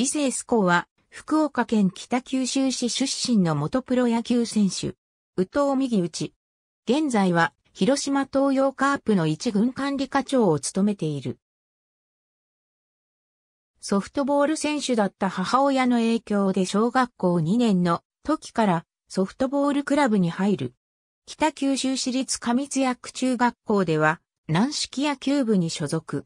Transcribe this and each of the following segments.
伊勢スコは、福岡県北九州市出身の元プロ野球選手。宇藤右打ち。現在は、広島東洋カープの一軍管理課長を務めている。ソフトボール選手だった母親の影響で小学校2年の時からソフトボールクラブに入る。北九州市立上津薬中学校では軟式野球部に所属。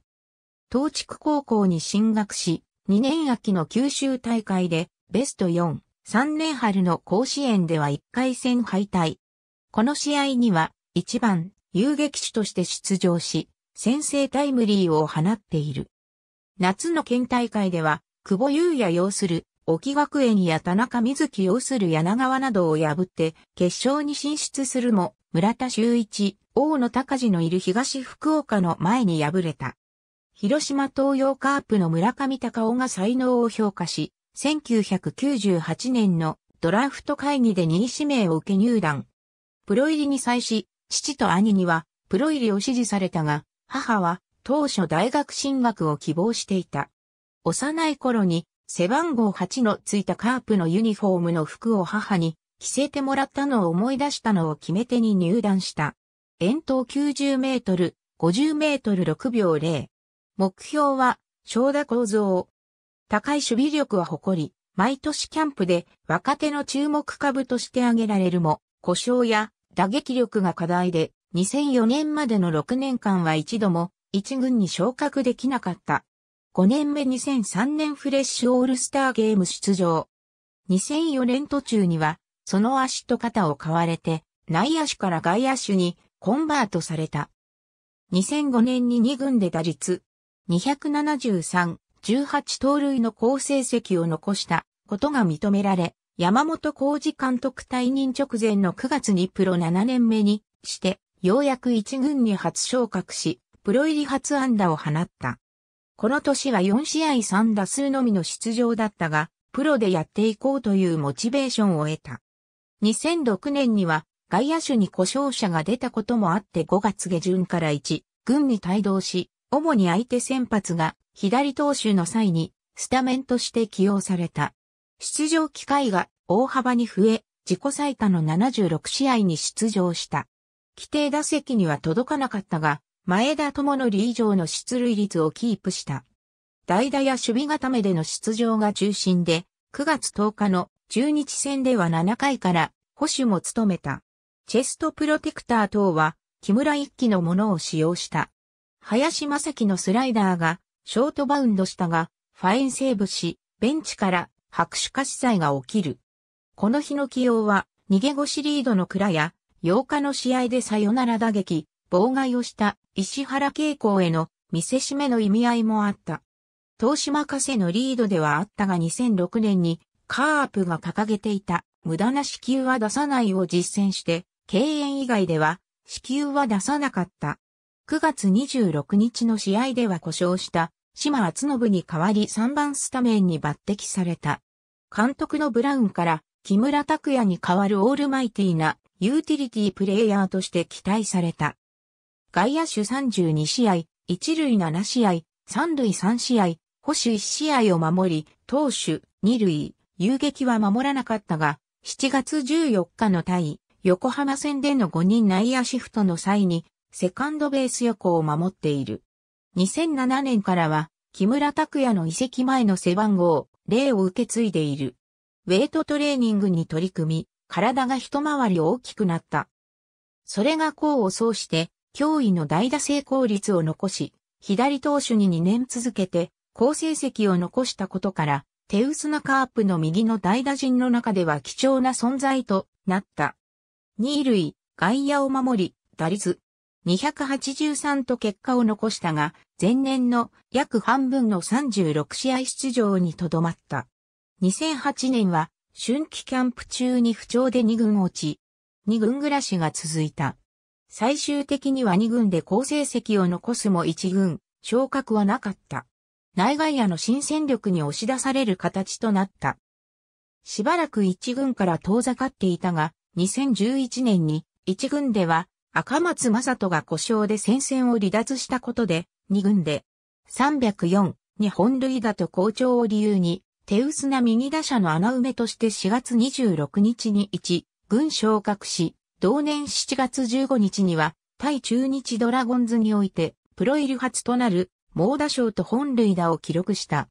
東地区高校に進学し、2年秋の九州大会でベスト4、3年春の甲子園では1回戦敗退。この試合には1番遊撃手として出場し、先制タイムリーを放っている。夏の県大会では、久保優也擁する、沖学園や田中瑞希擁する柳川などを破って、決勝に進出するも、村田修一、大野隆治のいる東福岡の前に敗れた。広島東洋カープの村上隆夫が才能を評価し、1998年のドラフト会議で2位指名を受け入団。プロ入りに際し、父と兄にはプロ入りを指示されたが、母は当初大学進学を希望していた。幼い頃に背番号8のついたカープのユニフォームの服を母に着せてもらったのを思い出したのを決め手に入団した。遠投90メートル、50メートル6秒0。目標は、正田構造。高い守備力は誇り、毎年キャンプで若手の注目株として挙げられるも、故障や打撃力が課題で、2004年までの6年間は一度も一軍に昇格できなかった。5年目2003年フレッシュオールスターゲーム出場。2004年途中には、その足と肩を買われて、内野手から外野手にコンバートされた。2005年に2軍で打率273、18盗塁の好成績を残したことが認められ、山本浩二監督退任直前の9月にプロ7年目にして、ようやく一軍に初昇格し、プロ入り初安打を放った。この年は4試合3打数のみの出場だったが、プロでやっていこうというモチベーションを得た。2006年には外野手に故障者が出たこともあって5月下旬から1軍に帯同し、主に相手先発が左投手の際にスタメンとして起用された。出場機会が大幅に増え、自己最多の76試合に出場した。規定打席には届かなかったが、前田智則以上の出塁率をキープした。代打や守備固めでの出場が中心で、9月10日の中日戦では7回から保守も務めた。チェストプロテクター等は木村一機のものを使用した。林正樹のスライダーがショートバウンドしたが、ファインセーブし、ベンチから白手化資が起きる。この日の起用は、逃げ腰リードの倉や、8日の試合でサヨナラ打撃、妨害をした石原慶光への見せしめの意味合いもあった。東島加瀬のリードではあったが2006年にカープが掲げていた無駄な支給は出さないを実践して、敬遠以外では支給は出さなかった。9月26日の試合では故障した島厚信に代わり3番スタメンに抜擢された。監督のブラウンから木村拓也に代わるオールマイティなユーティリティプレイヤーとして期待された。外野手32試合、一塁7試合、三塁3試合、保守1試合を守り、投手2塁、遊撃は守らなかったが、7月14日の対横浜戦での5人内野シフトの際にセカンドベース横を守っている。2007年からは、木村拓也の移籍前の背番号、例を受け継いでいる。ウェイトトレーニングに取り組み、体が一回り大きくなった。それが功を奏して、驚異の代打成功率を残し、左投手に2年続けて、好成績を残したことから、手薄なカープの右の代打陣の中では貴重な存在となった。二塁、外野を守り、打率、283と結果を残したが、前年の約半分の36試合出場にとどまった。2008年は春季キャンプ中に不調で2軍落ち、2軍暮らしが続いた。最終的には2軍で好成績を残すも1軍、昇格はなかった。内外野の新戦力に押し出される形となった。しばらく1軍から遠ざかっていたが、2011年に1軍では赤松正人が故障で戦線を離脱したことで、二軍で304、に本塁打と好調を理由に、手薄な右打者の穴埋めとして4月26日に1軍昇格し、同年7月15日には、対中日ドラゴンズにおいて、プロ入り初となる猛打賞と本塁打を記録した。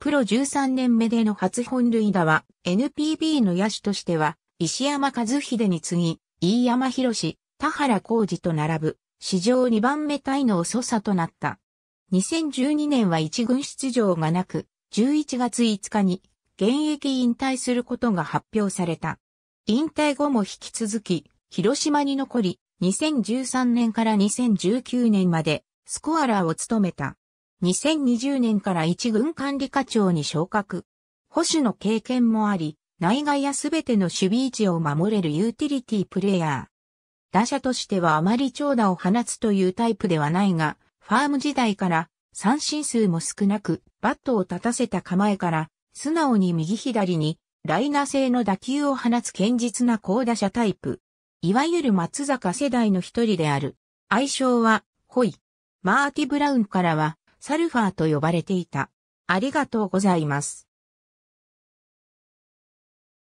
プロ13年目での初本塁打は NPB の野手としては石山和秀に次ぎ、飯山博士、田原浩二と並ぶ、史上2番目タイの遅さとなった。2012年は一軍出場がなく、11月5日に現役引退することが発表された。引退後も引き続き、広島に残り、2013年から2019年までスコアラーを務めた。2020年から一軍管理課長に昇格。保守の経験もあり、内外やすべての守備位置を守れるユーティリティプレイヤー。打者としてはあまり長打を放つというタイプではないが、ファーム時代から三振数も少なく、バットを立たせた構えから、素直に右左に、ライナー性の打球を放つ堅実な高打者タイプ。いわゆる松坂世代の一人である。愛称は、ホイ。マーティ・ブラウンからは、サルファーと呼ばれていた。ありがとうございます。